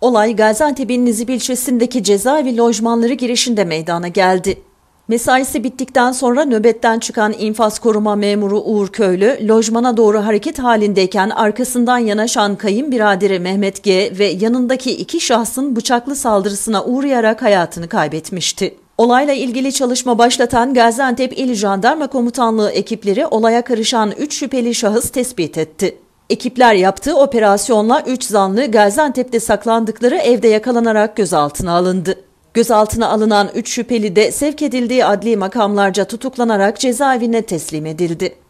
Olay Gaziantep'in Nizip ilçesindeki cezaevi lojmanları girişinde meydana geldi. Mesaisi bittikten sonra nöbetten çıkan infaz koruma memuru Uğur Köylü, lojmana doğru hareket halindeyken arkasından yanaşan kayınbiraderi Mehmet G. ve yanındaki iki şahsın bıçaklı saldırısına uğrayarak hayatını kaybetmişti. Olayla ilgili çalışma başlatan Gaziantep İl Jandarma Komutanlığı ekipleri olaya karışan 3 şüpheli şahıs tespit etti. Ekipler yaptığı operasyonla 3 zanlı Gaziantep'te saklandıkları evde yakalanarak gözaltına alındı. Gözaltına alınan 3 şüpheli de sevk edildiği adli makamlarca tutuklanarak cezaevine teslim edildi.